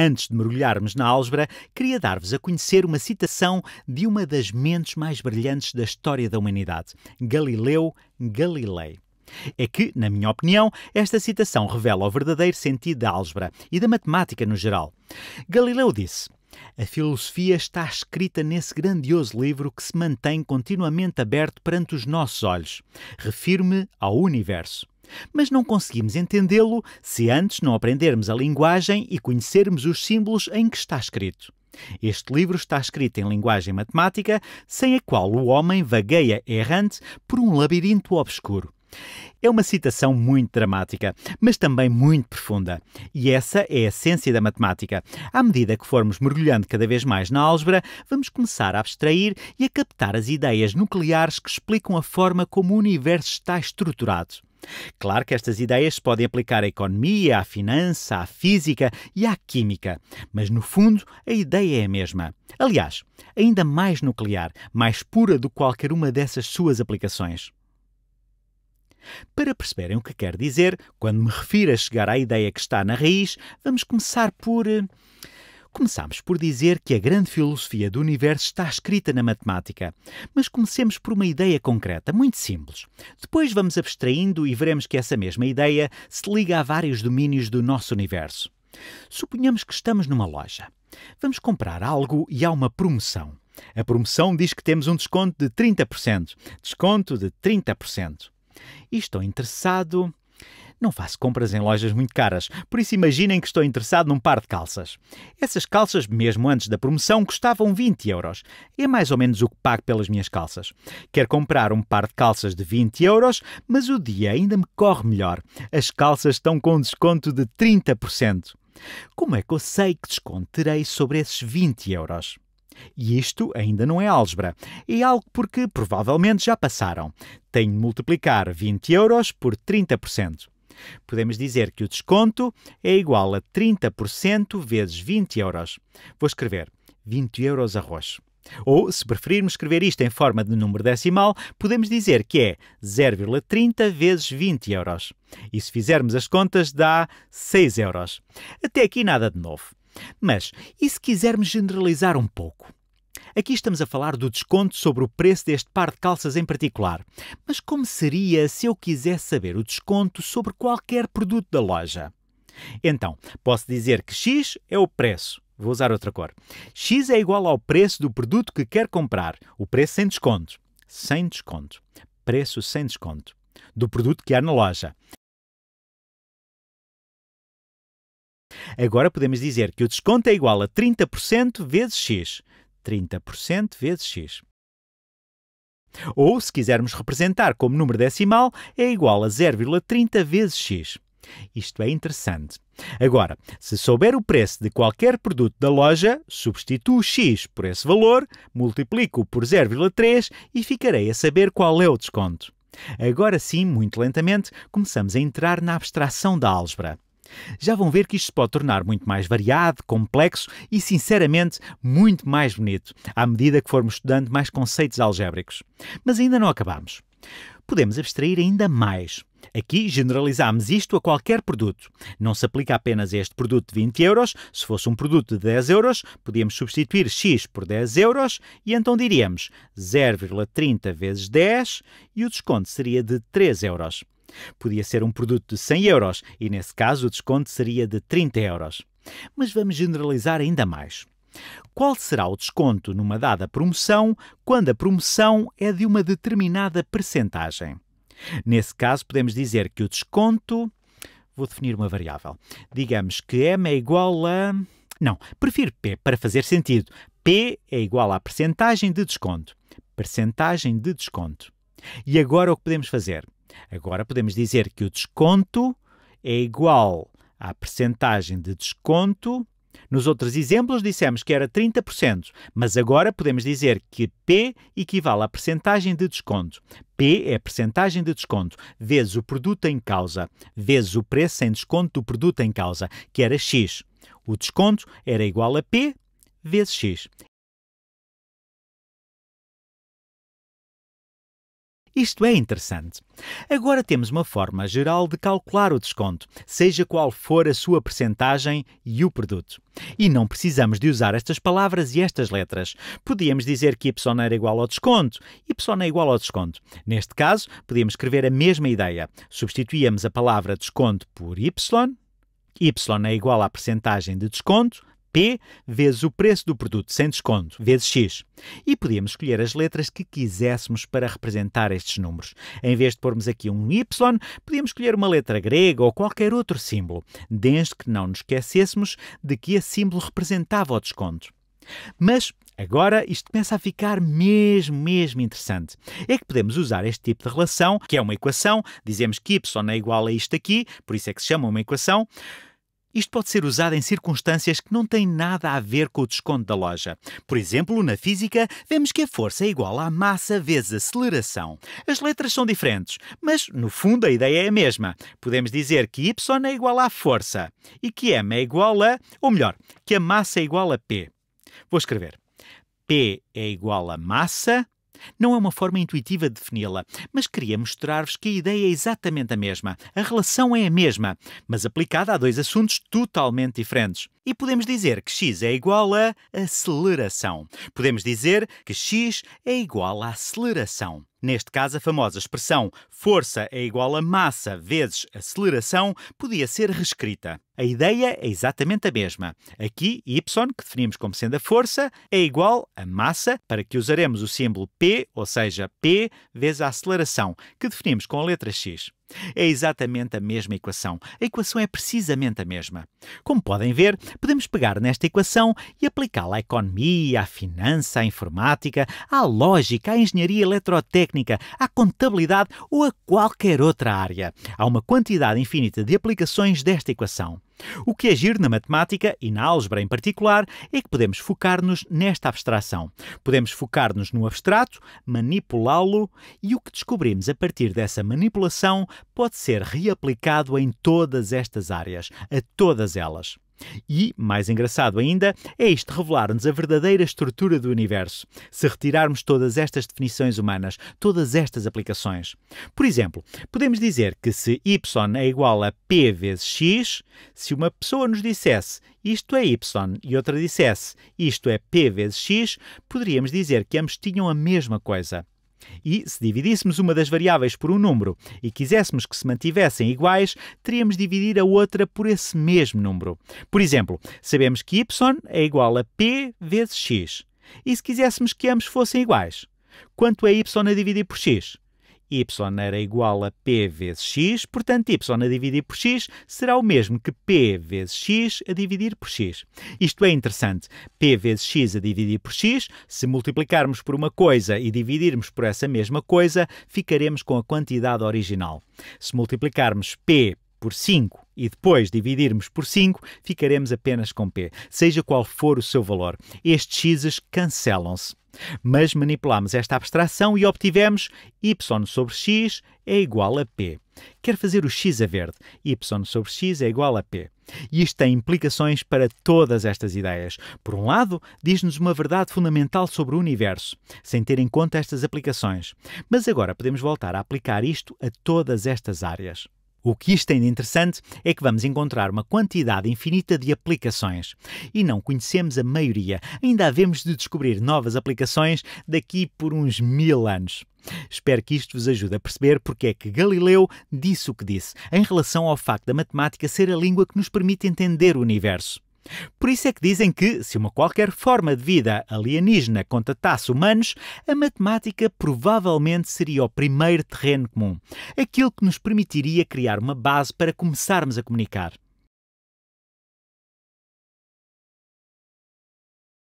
Antes de mergulharmos na álgebra, queria dar-vos a conhecer uma citação de uma das mentes mais brilhantes da história da humanidade, Galileu Galilei. É que, na minha opinião, esta citação revela o verdadeiro sentido da álgebra e da matemática no geral. Galileu disse: A filosofia está escrita nesse grandioso livro que se mantém continuamente aberto perante os nossos olhos. Refiro-me ao universo. Mas não conseguimos entendê-lo se antes não aprendermos a linguagem e conhecermos os símbolos em que está escrito. Este livro está escrito em linguagem matemática, sem a qual o homem vagueia errante por um labirinto obscuro. É uma citação muito dramática, mas também muito profunda. E essa é a essência da matemática. À medida que formos mergulhando cada vez mais na álgebra, vamos começar a abstrair e a captar as ideias nucleares que explicam a forma como o universo está estruturado. Claro que estas ideias se podem aplicar à economia, à finança, à física e à química, mas no fundo a ideia é a mesma. Aliás, ainda mais nuclear, mais pura do que qualquer uma dessas suas aplicações. Para perceberem o que quero dizer, quando me refiro a chegar à ideia que está na raiz, vamos começar por eh, Começamos por dizer que a grande filosofia do universo está escrita na matemática, mas comecemos por uma ideia concreta, muito simples. Depois vamos abstraindo e veremos que essa mesma ideia se liga a vários domínios do nosso universo. Suponhamos que estamos numa loja. Vamos comprar algo e há uma promoção. A promoção diz que temos um desconto de 30%. Desconto de 30%. E estou interessado não faço compras em lojas muito caras, por isso imaginem que estou interessado num par de calças. Essas calças, mesmo antes da promoção, custavam 20 euros. É mais ou menos o que pago pelas minhas calças. Quero comprar um par de calças de 20 euros, mas o dia ainda me corre melhor. As calças estão com desconto de 30%. Como é que eu sei que desconto terei sobre esses 20 euros? E isto ainda não é álgebra. É algo porque provavelmente já passaram. Tenho de multiplicar 20 euros por 30%. Podemos dizer que o desconto é igual a 30% vezes 20 euros. Vou escrever 20 euros arroz. Ou, se preferirmos escrever isto em forma de número decimal, podemos dizer que é 0,30 vezes 20 euros. E se fizermos as contas, dá 6 euros. Até aqui nada de novo. Mas, e se quisermos generalizar um pouco? Aqui estamos a falar do desconto sobre o preço deste par de calças em particular. Mas como seria se eu quisesse saber o desconto sobre qualquer produto da loja? Então, posso dizer que X é o preço. Vou usar outra cor. X é igual ao preço do produto que quer comprar. O preço sem desconto. Sem desconto. Preço sem desconto. Do produto que há na loja. Agora podemos dizer que o desconto é igual a 30% vezes X. 30% vezes x. Ou, se quisermos representar como número decimal, é igual a 0,30 vezes x. Isto é interessante. Agora, se souber o preço de qualquer produto da loja, substituo x por esse valor, multiplico por 0,3 e ficarei a saber qual é o desconto. Agora sim, muito lentamente, começamos a entrar na abstração da álgebra. Já vão ver que isto se pode tornar muito mais variado, complexo e, sinceramente, muito mais bonito, à medida que formos estudando mais conceitos algébricos. Mas ainda não acabamos. Podemos abstrair ainda mais. Aqui generalizamos isto a qualquer produto. Não se aplica apenas a este produto de 20 euros. Se fosse um produto de 10 euros, podíamos substituir X por 10 euros e então diríamos 0,30 vezes 10 e o desconto seria de 3 euros. Podia ser um produto de 100 euros e, nesse caso, o desconto seria de 30 euros. Mas vamos generalizar ainda mais. Qual será o desconto numa dada promoção quando a promoção é de uma determinada percentagem? Nesse caso, podemos dizer que o desconto. Vou definir uma variável. Digamos que M é igual a. Não, prefiro P para fazer sentido. P é igual à percentagem de desconto. Percentagem de desconto. E agora o que podemos fazer? Agora podemos dizer que o desconto é igual à percentagem de desconto. Nos outros exemplos dissemos que era 30%, mas agora podemos dizer que P equivale à percentagem de desconto. P é a percentagem de desconto vezes o produto em causa, vezes o preço em desconto do produto em causa, que era X. O desconto era igual a P vezes X. Isto é interessante. Agora temos uma forma geral de calcular o desconto, seja qual for a sua percentagem e o produto. E não precisamos de usar estas palavras e estas letras. Podíamos dizer que Y era igual ao desconto, Y é igual ao desconto. Neste caso, podíamos escrever a mesma ideia. Substituíamos a palavra desconto por Y, Y é igual à percentagem de desconto, P vezes o preço do produto sem desconto, vezes X. E podíamos escolher as letras que quiséssemos para representar estes números. Em vez de pormos aqui um Y, podíamos escolher uma letra grega ou qualquer outro símbolo, desde que não nos esquecêssemos de que esse símbolo representava o desconto. Mas Agora isto começa a ficar mesmo, mesmo interessante. É que podemos usar este tipo de relação, que é uma equação, dizemos que y é igual a isto aqui, por isso é que se chama uma equação, isto pode ser usado em circunstâncias que não têm nada a ver com o desconto da loja. Por exemplo, na física, vemos que a força é igual à massa vezes aceleração. As letras são diferentes, mas no fundo a ideia é a mesma. Podemos dizer que Y é igual à força e que M é igual a, ou melhor, que a massa é igual a P. Vou escrever. P é igual a massa não é uma forma intuitiva de defini-la, mas queria mostrar-vos que a ideia é exatamente a mesma. A relação é a mesma, mas aplicada a dois assuntos totalmente diferentes. E podemos dizer que x é igual a aceleração. Podemos dizer que x é igual à aceleração. Neste caso, a famosa expressão força é igual a massa vezes aceleração podia ser reescrita. A ideia é exatamente a mesma. Aqui, y, que definimos como sendo a força, é igual a massa, para que usaremos o símbolo p, ou seja, p vezes a aceleração, que definimos com a letra x. É exatamente a mesma equação. A equação é precisamente a mesma. Como podem ver, podemos pegar nesta equação e aplicá-la à economia, à finança, à informática, à lógica, à engenharia eletrotécnica, à contabilidade ou a qualquer outra área. Há uma quantidade infinita de aplicações desta equação. O que é giro na matemática e na álgebra em particular é que podemos focar-nos nesta abstração. Podemos focar-nos no abstrato, manipulá-lo e o que descobrimos a partir dessa manipulação pode ser reaplicado em todas estas áreas, a todas elas. E, mais engraçado ainda, é isto revelar-nos a verdadeira estrutura do universo, se retirarmos todas estas definições humanas, todas estas aplicações. Por exemplo, podemos dizer que se y é igual a p vezes x, se uma pessoa nos dissesse isto é y e outra dissesse isto é p vezes x, poderíamos dizer que ambos tinham a mesma coisa. E se dividíssemos uma das variáveis por um número e quiséssemos que se mantivessem iguais, teríamos de dividir a outra por esse mesmo número. Por exemplo, sabemos que y é igual a p vezes x. E se quiséssemos que ambos fossem iguais, quanto é y a dividir por x? y era igual a p vezes x, portanto, y a dividir por x será o mesmo que p vezes x a dividir por x. Isto é interessante. p vezes x a dividir por x, se multiplicarmos por uma coisa e dividirmos por essa mesma coisa, ficaremos com a quantidade original. Se multiplicarmos p por 5 e depois dividirmos por 5, ficaremos apenas com p, seja qual for o seu valor. Estes x's cancelam-se. Mas manipulamos esta abstração e obtivemos y sobre x é igual a p. Quer fazer o x a verde. y sobre x é igual a p. E isto tem implicações para todas estas ideias. Por um lado, diz-nos uma verdade fundamental sobre o universo, sem ter em conta estas aplicações. Mas agora podemos voltar a aplicar isto a todas estas áreas. O que isto tem de interessante é que vamos encontrar uma quantidade infinita de aplicações e não conhecemos a maioria. Ainda havemos de descobrir novas aplicações daqui por uns mil anos. Espero que isto vos ajude a perceber porque é que Galileu disse o que disse em relação ao facto da matemática ser a língua que nos permite entender o universo. Por isso é que dizem que, se uma qualquer forma de vida alienígena contatasse humanos, a matemática provavelmente seria o primeiro terreno comum, aquilo que nos permitiria criar uma base para começarmos a comunicar.